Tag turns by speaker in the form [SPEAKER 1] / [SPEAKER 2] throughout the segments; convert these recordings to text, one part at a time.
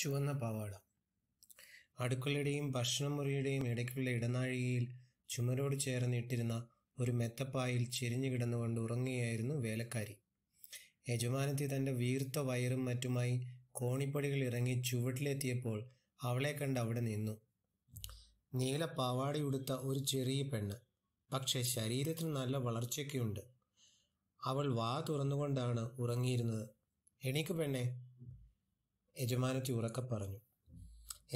[SPEAKER 1] ചുവന്ന പാവാട അടുക്കളയുടെയും ഭക്ഷണമുറിയുടെയും ഇടയ്ക്കുള്ള ഇടനാഴികയിൽ ചുമരോട് ചേർന്നിട്ടിരുന്ന ഒരു മെത്തപ്പായിൽ ചെരിഞ്ഞു കിടന്നുകൊണ്ട് ഉറങ്ങുകയായിരുന്നു വേലക്കാരി യജമാനത്തി തൻ്റെ വീർത്ത വയറും മറ്റുമായി കോണിപ്പടികൾ ഇറങ്ങി ചുവട്ടിലെത്തിയപ്പോൾ അവളെ കണ്ട് അവിടെ നിന്നു നീല പാവാടയുടുത്ത ഒരു ചെറിയ പെണ്ണ് പക്ഷേ ശരീരത്തിന് നല്ല വളർച്ചയൊക്കെയുണ്ട് അവൾ വാ തുറന്നുകൊണ്ടാണ് ഉറങ്ങിയിരുന്നത് എനിക്ക് പെണ്ണെ യജമാനത്തി ഉറക്കെ പറഞ്ഞു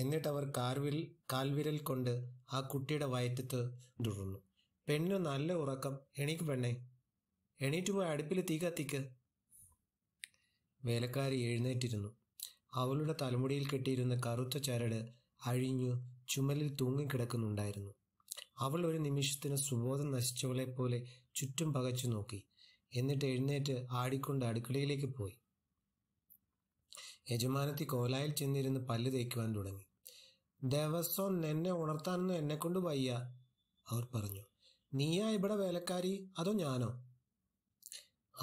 [SPEAKER 1] എന്നിട്ടവർ കാർവിൽ കാൽവിരൽ കൊണ്ട് ആ കുട്ടിയുടെ വയറ്റത്ത് തുടർന്നു പെണ്ണു നല്ല ഉറക്കം എണീക്ക് പെണ്ണേ എണീറ്റ് പോയി അടുപ്പിൽ തീ കത്തിക്ക് വേലക്കാരി എഴുന്നേറ്റിരുന്നു അവളുടെ തലമുടിയിൽ കെട്ടിയിരുന്ന കറുത്ത ചരട് അഴിഞ്ഞു ചുമലിൽ തൂങ്ങിക്കിടക്കുന്നുണ്ടായിരുന്നു അവൾ ഒരു നിമിഷത്തിന് സുബോധം നശിച്ചവളെ പോലെ ചുറ്റും പകച്ചു നോക്കി എന്നിട്ട് എഴുന്നേറ്റ് ആടിക്കൊണ്ട് അടുക്കളയിലേക്ക് പോയി യജമാനത്തി കോലായിൽ ചെന്നിരുന്ന് പല്ല് തേക്കുവാൻ തുടങ്ങി ദേവസ്വം എന്നെ എന്നെ കൊണ്ട് വയ്യ അവർ പറഞ്ഞു നീയാ ഇവിടെ വേലക്കാരി അതോ ഞാനോ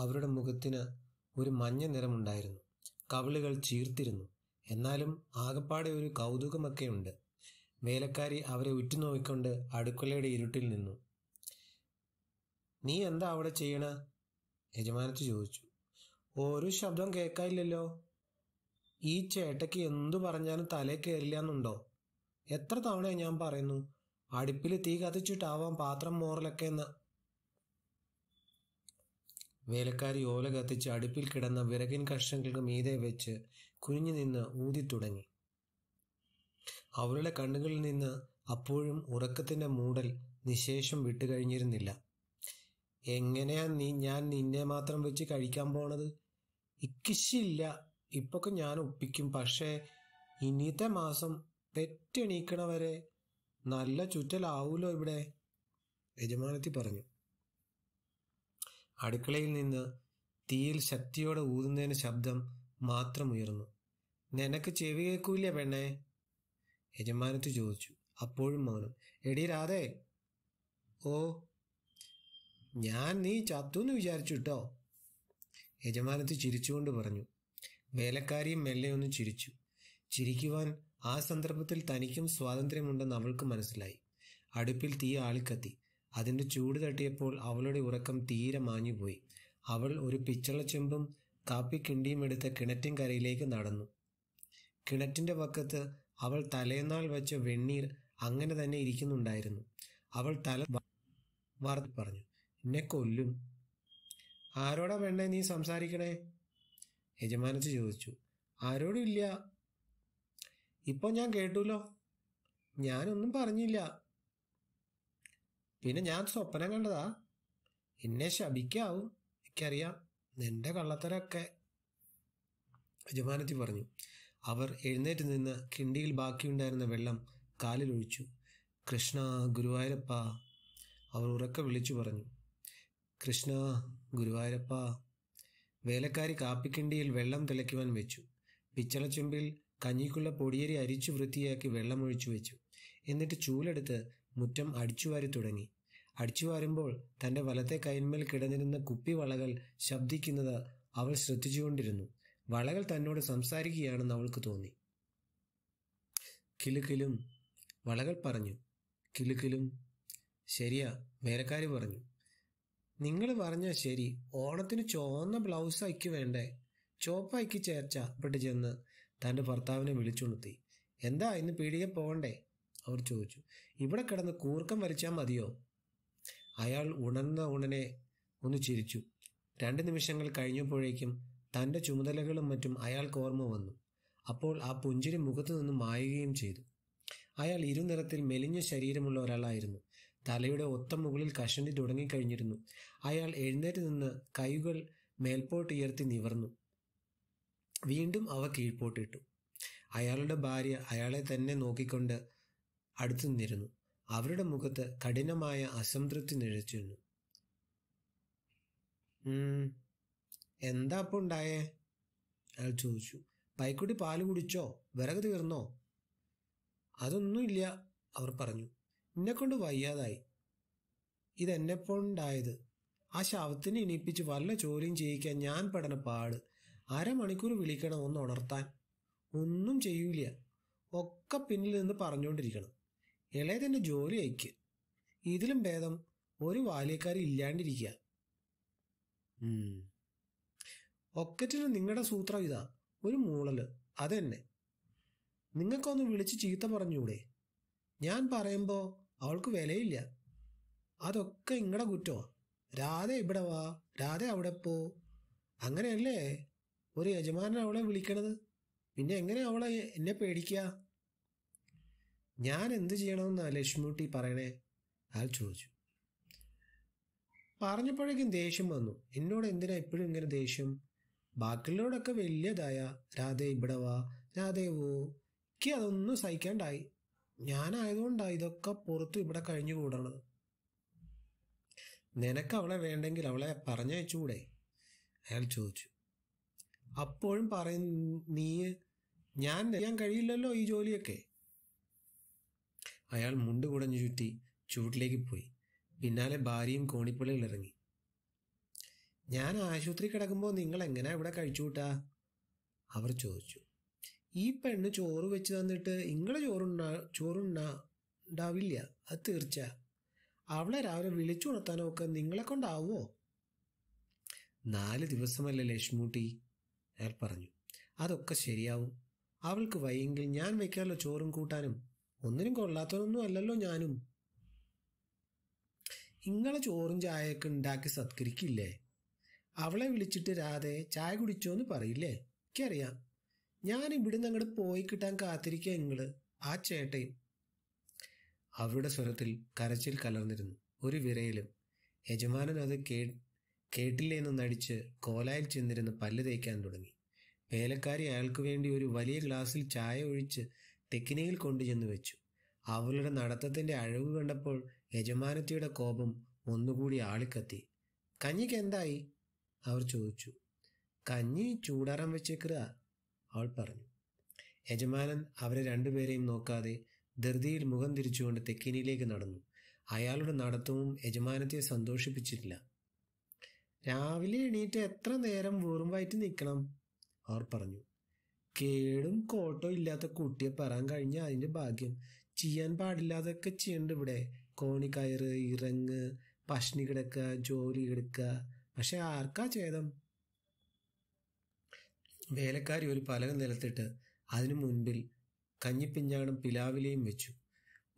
[SPEAKER 1] അവരുടെ മുഖത്തിന് ഒരു മഞ്ഞ നിറമുണ്ടായിരുന്നു കവിളുകൾ ചീർത്തിരുന്നു എന്നാലും ആകപ്പാടെ ഒരു കൗതുകമൊക്കെ ഉണ്ട് വേലക്കാരി അവരെ ഉറ്റുനോക്കിക്കൊണ്ട് അടുക്കളയുടെ ഇരുട്ടിൽ നിന്നു നീ എന്താ അവിടെ ചെയ്യണ യജമാനത്ത് ചോദിച്ചു ഒരു ശബ്ദം കേൾക്കാനില്ലല്ലോ ഈ ചേട്ടയ്ക്ക് എന്തു പറഞ്ഞാലും തലേ കയറില്ല എന്നുണ്ടോ എത്ര തവണ ഞാൻ പറയുന്നു അടുപ്പിൽ തീ കത്തിച്ചിട്ടാവാം പാത്രം മോറലൊക്കെ എന്ന് വേലക്കാരി ഓല കത്തിച്ച് അടുപ്പിൽ കിടന്ന വിറകിൻ കഷ്ണങ്ങൾക്ക് മീതെ വെച്ച് കുനിഞ്ഞു നിന്ന് ഊതി തുടങ്ങി അവളുടെ കണ്ണുകളിൽ നിന്ന് അപ്പോഴും ഉറക്കത്തിൻ്റെ മൂടൽ നിശേഷം വിട്ടുകഴിഞ്ഞിരുന്നില്ല എങ്ങനെയാ നീ ഞാൻ നിന്നെ മാത്രം വെച്ച് കഴിക്കാൻ പോണത് ഇക്കിശില്ല ഇപ്പൊക്കെ ഞാൻ ഒപ്പിക്കും പക്ഷേ ഇനിയത്തെ മാസം തെറ്റെണീക്കണവരെ നല്ല ചുറ്റലാവൂലോ ഇവിടെ യജമാനത്തി പറഞ്ഞു അടുക്കളയിൽ നിന്ന് തീയിൽ ശക്തിയോടെ ഊതുന്നതിന് ശബ്ദം മാത്രം ഉയർന്നു നിനക്ക് ചെവി കേൾക്കൂല പെണ്ണേ യജമാനത്തി ചോദിച്ചു അപ്പോഴും മൗനം എടി രാധേ ഓ ഞാൻ നീ ചത്തു എന്ന് വിചാരിച്ചു കേട്ടോ യജമാനത്തി ചിരിച്ചുകൊണ്ട് പറഞ്ഞു വേലക്കാരിയും മെല്ലെ ഒന്ന് ചിരിച്ചു ചിരിക്കുവാൻ ആ സന്ദർഭത്തിൽ തനിക്കും സ്വാതന്ത്ര്യമുണ്ടെന്ന് അവൾക്ക് മനസ്സിലായി അടുപ്പിൽ തീ ആളിക്കത്തി അതിൻ്റെ ചൂട് തട്ടിയപ്പോൾ അവളുടെ ഉറക്കം തീരെ മാഞ്ഞുപോയി അവൾ ഒരു പിച്ചളച്ചെമ്പും കാപ്പിക്കിണ്ടിയും എടുത്ത് കിണറ്റിൻകരയിലേക്ക് നടന്നു കിണറ്റിൻ്റെ പക്കത്ത് അവൾ തലേന്നാൾ വെച്ച വെണ്ണീർ അങ്ങനെ തന്നെ ഇരിക്കുന്നുണ്ടായിരുന്നു അവൾ തല വാർത്ത പറഞ്ഞു എന്നെ കൊല്ലും ആരോടാ വേണ്ടേ നീ സംസാരിക്കണേ യജമാനത്ത് ചോദിച്ചു ആരോടും ഇല്ല ഇപ്പോൾ ഞാൻ കേട്ടുല്ലോ ഞാനൊന്നും പറഞ്ഞില്ല പിന്നെ ഞാൻ സ്വപ്നം കണ്ടതാ എന്നെ ശപിക്കാവും എനിക്കറിയാം നിന്റെ കള്ളത്തരൊക്കെ യജമാനത്തി പറഞ്ഞു അവർ എഴുന്നേറ്റ് നിന്ന് കിണ്ടിയിൽ ബാക്കിയുണ്ടായിരുന്ന വെള്ളം കാലിലൊഴിച്ചു കൃഷ്ണ ഗുരുവായൂരപ്പ അവർ ഉറക്കെ വിളിച്ചു പറഞ്ഞു കൃഷ്ണ ഗുരുവായൂരപ്പ വേലക്കാരി കാപ്പിക്കിണ്ടിയിൽ വെള്ളം തിളയ്ക്കുവാൻ വെച്ചു പിച്ചളച്ചുമ്പിൽ കഞ്ഞിക്കുള്ള പൊടിയേരി അരിച്ചു വൃത്തിയാക്കി വെള്ളമൊഴിച്ചു വെച്ചു എന്നിട്ട് ചൂലെടുത്ത് മുറ്റം അടിച്ചുവാരി തുടങ്ങി അടിച്ചുവാരുമ്പോൾ തൻ്റെ വലത്തെ കൈന്മേൽ കിടന്നിരുന്ന കുപ്പി വളകൾ ശബ്ദിക്കുന്നത് അവൾ ശ്രദ്ധിച്ചുകൊണ്ടിരുന്നു വളകൾ തന്നോട് സംസാരിക്കുകയാണെന്ന് അവൾക്ക് തോന്നി കിലുക്കിലും വളകൾ പറഞ്ഞു കിലുക്കിലും ശരിയാ വേലക്കാരി പറഞ്ഞു നിങ്ങൾ പറഞ്ഞാൽ ശരി ഓണത്തിന് ചുവന്ന ബ്ലൗസ് അയക്ക് വേണ്ടേ ചോപ്പ് അയക്ക് ചേർച്ച പെട്ട് ചെന്ന് തൻ്റെ ഭർത്താവിനെ വിളിച്ചുണർത്തി എന്താ ഇന്ന് പീടിക പോകണ്ടേ അവർ ചോദിച്ചു ഇവിടെ കിടന്ന് കൂർക്കം വരച്ചാൽ മതിയോ അയാൾ ഉണർന്ന ഉണനെ ഒന്ന് ചിരിച്ചു രണ്ട് നിമിഷങ്ങൾ കഴിഞ്ഞപ്പോഴേക്കും തൻ്റെ ചുമതലകളും മറ്റും അയാൾക്ക് ഓർമ്മ വന്നു അപ്പോൾ ആ പുഞ്ചിരി മുഖത്തു നിന്ന് മായുകയും ചെയ്തു അയാൾ ഇരുനിറത്തിൽ മെലിഞ്ഞ ശരീരമുള്ള ഒരാളായിരുന്നു തലയുടെ ഒത്ത മുകളിൽ കഷണ്ടി തുടങ്ങിക്കഴിഞ്ഞിരുന്നു അയാൾ എഴുന്നേറ്റ് നിന്ന് കൈകൾ മേൽപോട്ട് ഉയർത്തി നിവർന്നു വീണ്ടും അവ കീഴ്പോട്ടിട്ടു അയാളുടെ ഭാര്യ അയാളെ തന്നെ നോക്കിക്കൊണ്ട് അടുത്തു നിന്നിരുന്നു അവരുടെ മുഖത്ത് കഠിനമായ അസംതൃപ്തി നിഴച്ചിരുന്നു എന്താ അപ്പോൾ ഉണ്ടായേ അയാൾ ചോദിച്ചു പൈക്കുട്ടി പാല് കുടിച്ചോ വിറക് തീർന്നോ അതൊന്നുമില്ല അവർ പറഞ്ഞു എന്നെക്കൊണ്ട് വയ്യാതായി ഇതെന്നെപ്പോണ്ടായത് ആ ശവത്തിനെ ഇണിപ്പിച്ച് വല്ല ചോദ്യം ചെയ്യിക്കാൻ ഞാൻ പെടണ പാട് അരമണിക്കൂർ വിളിക്കണം ഒന്ന് ഉണർത്താൻ ഒന്നും ചെയ്യൂല ഒക്കെ പിന്നിൽ നിന്ന് പറഞ്ഞുകൊണ്ടിരിക്കണം തന്നെ ജോലി അയക്ക് ഇതിലും ഭേദം ഒരു വാലിയക്കാരി ഇല്ലാണ്ടിരിക്കുക ഒക്കറ്റിന് നിങ്ങളുടെ സൂത്രം ഇതാ ഒരു മൂളല് അതന്നെ നിങ്ങൾക്കൊന്ന് വിളിച്ച് ചീത്ത പറഞ്ഞൂടെ ഞാൻ പറയുമ്പോൾ അവൾക്ക് വിലയില്ല അതൊക്കെ ഇങ്ങടെ കുറ്റോ രാധ ഇവിടെ വാ രാധ അവിടെ പോ അങ്ങനെയല്ലേ ഒരു യജമാനൻ അവളെ വിളിക്കണത് പിന്നെ എങ്ങനെ അവളെ എന്നെ പേടിക്കുക ഞാൻ എന്ത് ചെയ്യണമെന്നാണ് ലക്ഷ്മിക്കുട്ടി പറയണേ അയാൾ ചോദിച്ചു പറഞ്ഞപ്പോഴേക്കും ദേഷ്യം വന്നു എന്നോട് എന്തിനാ ഇപ്പോഴും ഇങ്ങനെ ദേഷ്യം ബാക്കിയുള്ളവരോടൊക്കെ വലിയതായ രാധേ ഇവിടെ വാ രാധേ വോ എനിക്ക് അതൊന്നും സഹിക്കാണ്ടായി ഞാനായതുകൊണ്ടാണ് ഇതൊക്കെ പുറത്ത് ഇവിടെ കഴിഞ്ഞു കൂടണത് നിനക്ക് അവളെ വേണ്ടെങ്കിൽ അവളെ പറഞ്ഞയച്ചുകൂടെ അയാൾ ചോദിച്ചു അപ്പോഴും പറയും നീ ഞാൻ ചെയ്യാൻ കഴിയില്ലല്ലോ ഈ ജോലിയൊക്കെ അയാൾ മുണ്ട് കുടഞ്ഞു ചുറ്റി ചൂട്ടിലേക്ക് പോയി പിന്നാലെ ഭാര്യയും കോണിപ്പള്ളിയിൽ ഇറങ്ങി ഞാൻ ആശുപത്രി കിടക്കുമ്പോൾ നിങ്ങൾ എങ്ങനെ ഇവിടെ കഴിച്ചു കൂട്ടാ അവർ ചോദിച്ചു ഈ പെണ്ണ് ചോറ് വെച്ച് തന്നിട്ട് ഇങ്ങളെ ചോറുണ്ടാ ചോറുണ്ടാ ഉണ്ടാവില്ല അത് തീർച്ച അവളെ രാവിലെ ഉണർത്താനൊക്കെ നിങ്ങളെ കൊണ്ടാവോ നാല് ദിവസമല്ല ലക്ഷ്മൂട്ടി അയാൾ പറഞ്ഞു അതൊക്കെ ശരിയാവും അവൾക്ക് വയ്യെങ്കിൽ ഞാൻ വയ്ക്കാമല്ലോ ചോറും കൂട്ടാനും ഒന്നിനും കൊള്ളാത്തതൊന്നും അല്ലല്ലോ ഞാനും ഇങ്ങളെ ചോറും ചായയൊക്കെ ഉണ്ടാക്കി സത്കരിക്കില്ലേ അവളെ വിളിച്ചിട്ട് രാധെ ചായ കുടിച്ചോ എന്ന് പറയില്ലേ എനിക്കറിയാം ഞാൻ ഇവിടുന്ന് അങ്ങോട്ട് പോയി കിട്ടാൻ കാത്തിരിക്കുക നിങ്ങള് ആ ചേട്ടയും അവരുടെ സ്വരത്തിൽ കരച്ചിൽ കലർന്നിരുന്നു ഒരു വിരയിലും യജമാനൻ അത് കേ കേട്ടില്ലേ എന്ന് നടിച്ച് കോലായിൽ ചെന്നിരുന്ന് പല്ല് തേക്കാൻ തുടങ്ങി വേലക്കാരി അയാൾക്ക് വേണ്ടി ഒരു വലിയ ഗ്ലാസ്സിൽ ചായ ഒഴിച്ച് തെക്കിനയിൽ കൊണ്ടുചെന്ന് വെച്ചു അവളുടെ നടത്തത്തിന്റെ അഴവ് കണ്ടപ്പോൾ യജമാനത്തിയുടെ കോപം ഒന്നുകൂടി ആളിക്കത്തി കഞ്ഞിക്ക് എന്തായി അവർ ചോദിച്ചു കഞ്ഞി ചൂടാറാൻ വെച്ചേക്കുക അവൾ പറഞ്ഞു യജമാനൻ അവരെ രണ്ടുപേരെയും നോക്കാതെ ധൃതിയിൽ മുഖം തിരിച്ചുകൊണ്ട് തെക്കിനിയിലേക്ക് നടന്നു അയാളുടെ നടത്തവും യജമാനത്തെ സന്തോഷിപ്പിച്ചിട്ടില്ല രാവിലെ എണീറ്റ് എത്ര നേരം വെറും വയറ്റ് നിൽക്കണം അവർ പറഞ്ഞു കേടും കോട്ടോ ഇല്ലാത്ത കുട്ടിയെ പറയാൻ കഴിഞ്ഞ അതിൻ്റെ ഭാഗ്യം ചെയ്യാൻ പാടില്ലാതൊക്കെ ചെയ്യണ്ട് ഇവിടെ കോണിക്കയറ് ഇറങ്ങ് പശ്നി കിടക്കുക ജോലി കിടക്കുക പക്ഷെ ആർക്കാ ചേതം വേലക്കാരി ഒരു പലക നിലത്തിട്ട് അതിനു മുൻപിൽ കഞ്ഞിപ്പിഞ്ഞാണും പിലാവിലയും വെച്ചു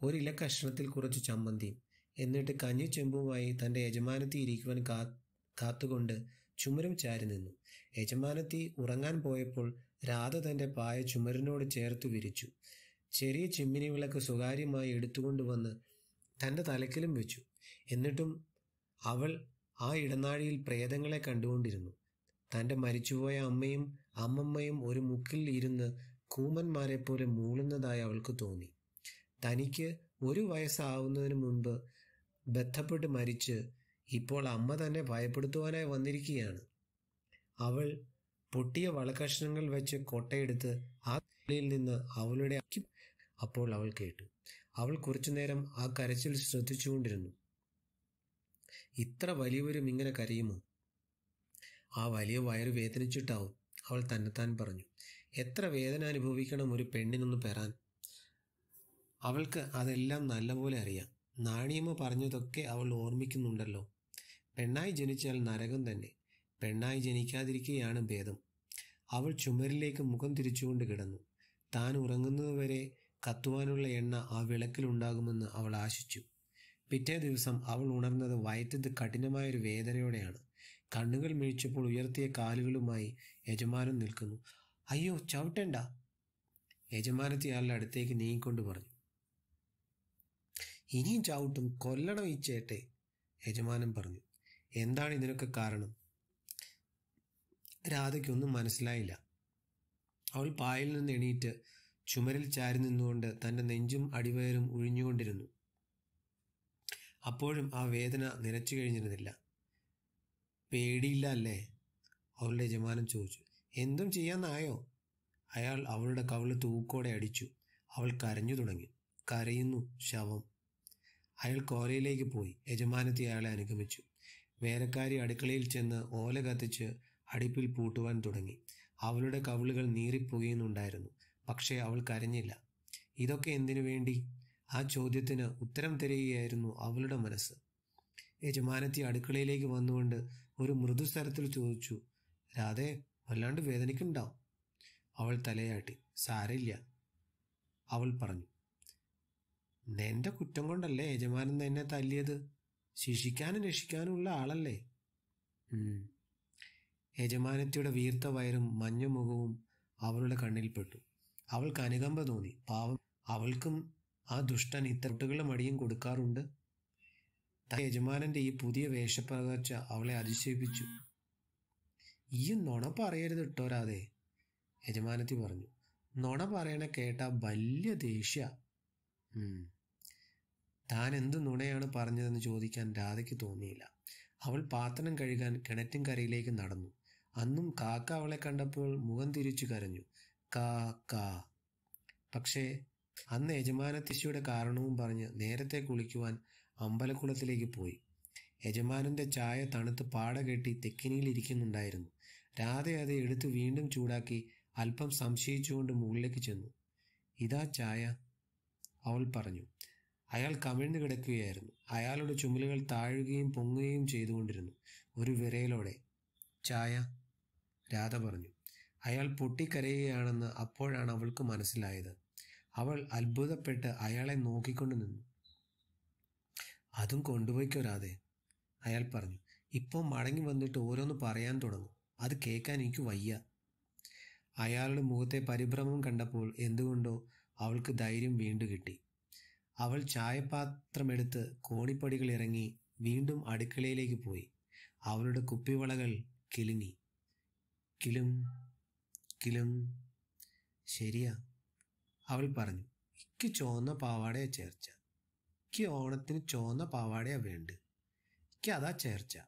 [SPEAKER 1] ഒരു കഷ്ണത്തിൽ കുറച്ച് ചമ്മന്തിയും എന്നിട്ട് കഞ്ഞി ചെമ്പുമായി തൻ്റെ യജമാനത്തി ഇരിക്കുവാൻ കാ കാത്തുകൊണ്ട് ചുമരും ചാരി നിന്നു യജമാനത്തി ഉറങ്ങാൻ പോയപ്പോൾ രാധ തൻ്റെ പായ ചുമരിനോട് ചേർത്ത് വിരിച്ചു ചെറിയ ചിമ്മിനി വിളക്ക് സ്വകാര്യമായി എടുത്തുകൊണ്ടുവന്ന് തൻ്റെ തലക്കിലും വെച്ചു എന്നിട്ടും അവൾ ആ ഇടനാഴിയിൽ പ്രേതങ്ങളെ കണ്ടുകൊണ്ടിരുന്നു തൻ്റെ മരിച്ചുപോയ അമ്മയും അമ്മമ്മയും ഒരു മുക്കിൽ ഇരുന്ന് കൂമന്മാരെ പോലെ മൂളുന്നതായി അവൾക്ക് തോന്നി തനിക്ക് ഒരു വയസ്സാവുന്നതിന് മുൻപ് ബന്ധപ്പെട്ട് മരിച്ച് ഇപ്പോൾ അമ്മ തന്നെ ഭയപ്പെടുത്തുവാനായി വന്നിരിക്കുകയാണ് അവൾ പൊട്ടിയ വളക്കഷ്ണങ്ങൾ വെച്ച് കൊട്ടയെടുത്ത് ആ കളിയിൽ നിന്ന് അവളുടെ അപ്പോൾ അവൾ കേട്ടു അവൾ കുറച്ചുനേരം ആ കരച്ചിൽ ശ്രദ്ധിച്ചുകൊണ്ടിരുന്നു ഇത്ര വലിയവരും ഇങ്ങനെ കരയുമോ ആ വലിയ വയറ് വേദനിച്ചിട്ടാവും അവൾ തന്നെത്താൻ പറഞ്ഞു എത്ര വേദന അനുഭവിക്കണം ഒരു പെണ്ണിനൊന്ന് പെറാൻ അവൾക്ക് അതെല്ലാം നല്ലപോലെ അറിയാം നാണിയമ്മ പറഞ്ഞതൊക്കെ അവൾ ഓർമ്മിക്കുന്നുണ്ടല്ലോ പെണ്ണായി ജനിച്ചാൽ നരകം തന്നെ പെണ്ണായി ജനിക്കാതിരിക്കുകയാണ് ഭേദം അവൾ ചുമരിലേക്ക് മുഖം തിരിച്ചുകൊണ്ട് കിടന്നു താൻ ഉറങ്ങുന്നതുവരെ കത്തുവാനുള്ള എണ്ണ ആ വിളക്കിലുണ്ടാകുമെന്ന് അവൾ ആശിച്ചു പിറ്റേ ദിവസം അവൾ ഉണർന്നത് വയറ്റത്ത് കഠിനമായൊരു വേദനയോടെയാണ് കണ്ണുകൾ മിഴിച്ചപ്പോൾ ഉയർത്തിയ കാലുകളുമായി യജമാനൻ നിൽക്കുന്നു അയ്യോ ചവിട്ടണ്ട യജമാനത്തി ആളുടെ അടുത്തേക്ക് നീങ്ങിക്കൊണ്ട് പറഞ്ഞു ഇനിയും ചവിട്ടും കൊല്ലണം ഈ ചേട്ടെ യജമാനൻ പറഞ്ഞു എന്താണ് ഇതിനൊക്കെ കാരണം രാധയ്ക്കൊന്നും മനസ്സിലായില്ല അവൾ പായിൽ നിന്ന് എണീറ്റ് ചുമരിൽ ചാരി നിന്നുകൊണ്ട് തൻ്റെ നെഞ്ചും അടിവയറും ഉഴിഞ്ഞുകൊണ്ടിരുന്നു അപ്പോഴും ആ വേദന നിലച്ചു കഴിഞ്ഞിരുന്നില്ല പേടിയില്ല അല്ലേ അവളുടെ യജമാനൻ ചോദിച്ചു എന്തും ചെയ്യാന്നായോ അയാൾ അവളുടെ കവിള് തൂക്കോടെ അടിച്ചു അവൾ കരഞ്ഞു തുടങ്ങി കരയുന്നു ശവം അയാൾ കോലയിലേക്ക് പോയി യജമാനത്തെ അയാളെ അനുഗമിച്ചു വേലക്കാരി അടുക്കളയിൽ ചെന്ന് ഓല കത്തിച്ച് അടുപ്പിൽ പൂട്ടുവാൻ തുടങ്ങി അവളുടെ കവിളുകൾ നീറിപ്പോകുന്നുണ്ടായിരുന്നു പക്ഷേ അവൾ കരഞ്ഞില്ല ഇതൊക്കെ എന്തിനു വേണ്ടി ആ ചോദ്യത്തിന് ഉത്തരം തരികയായിരുന്നു അവളുടെ മനസ്സ് യജമാനത്തി അടുക്കളയിലേക്ക് വന്നുകൊണ്ട് ഒരു മൃദുസ്വരത്തിൽ ചോദിച്ചു രാധേ വല്ലാണ്ട് വേദനയ്ക്കുണ്ടാവും അവൾ തലയാട്ടി സാരില്ല അവൾ പറഞ്ഞു നിന്റെ കുറ്റം കൊണ്ടല്ലേ യജമാനൻ എന്നെ തല്ലിയത് ശിക്ഷിക്കാനും രക്ഷിക്കാനുമുള്ള ആളല്ലേ യജമാനത്തിയുടെ വീർത്ത വയറും മഞ്ഞ മുഖവും അവളുടെ കണ്ണിൽപ്പെട്ടു അവൾക്ക് അനുകമ്പ തോന്നി പാവം അവൾക്കും ആ ദുഷ്ടൻ ഇത്തട്ടുകളും അടിയും കൊടുക്കാറുണ്ട് യജമാനന്റെ ഈ പുതിയ വേഷപ്പകർച്ച അവളെ അതിശയിപ്പിച്ചു ഈ നുണ പറയരുത് ഇട്ടോരാതെ യജമാനത്തി പറഞ്ഞു നുണ പറയണ കേട്ട വലിയ ദേഷ്യ താൻ എന്ത് നുണയാണ് പറഞ്ഞതെന്ന് ചോദിക്കാൻ രാധയ്ക്ക് തോന്നിയില്ല അവൾ പാത്രം കഴുകാൻ കരയിലേക്ക് നടന്നു അന്നും കാക്ക അവളെ കണ്ടപ്പോൾ മുഖം തിരിച്ചു കരഞ്ഞു കാ കാ പക്ഷേ അന്ന് യജമാനത്തിശിയുടെ കാരണവും പറഞ്ഞ് നേരത്തെ കുളിക്കുവാൻ അമ്പലക്കുളത്തിലേക്ക് പോയി യജമാനൻ്റെ ചായ തണുത്ത് പാട കെട്ടി തെക്കിനിയിൽ ഇരിക്കുന്നുണ്ടായിരുന്നു രാധ അത് എടുത്ത് വീണ്ടും ചൂടാക്കി അല്പം സംശയിച്ചുകൊണ്ട് മുകളിലേക്ക് ചെന്നു ഇതാ ചായ അവൾ പറഞ്ഞു അയാൾ കമിഴ്ന്നു കിടക്കുകയായിരുന്നു അയാളുടെ ചുമലുകൾ താഴുകയും പൊങ്ങുകയും ചെയ്തുകൊണ്ടിരുന്നു ഒരു വിരയിലോടെ ചായ രാധ പറഞ്ഞു അയാൾ പൊട്ടിക്കരയുകയാണെന്ന് അപ്പോഴാണ് അവൾക്ക് മനസ്സിലായത് അവൾ അത്ഭുതപ്പെട്ട് അയാളെ നോക്കിക്കൊണ്ട് നിന്നു അതും കൊണ്ടുപോയിക്കൊരാതെ അയാൾ പറഞ്ഞു ഇപ്പോൾ മടങ്ങി വന്നിട്ട് ഓരോന്ന് പറയാൻ തുടങ്ങും അത് കേൾക്കാൻ എനിക്ക് വയ്യ അയാളുടെ മുഖത്തെ പരിഭ്രമം കണ്ടപ്പോൾ എന്തുകൊണ്ടോ അവൾക്ക് ധൈര്യം വീണ്ടും കിട്ടി അവൾ ചായപാത്രമെടുത്ത് കോണിപ്പടികൾ ഇറങ്ങി വീണ്ടും അടുക്കളയിലേക്ക് പോയി അവളുടെ കുപ്പിവളകൾ കിളിങ്ങി കിലും കിലും ശരിയാ അവൾ പറഞ്ഞു ഇക്ക് ചോന്ന പാവാടയെ ചേർച്ച എനിക്ക് ഓണത്തിന് ചുവന്ന പാവാടയാണ് വേണ്ടത് എനിക്ക് അതാ ചേർച്ച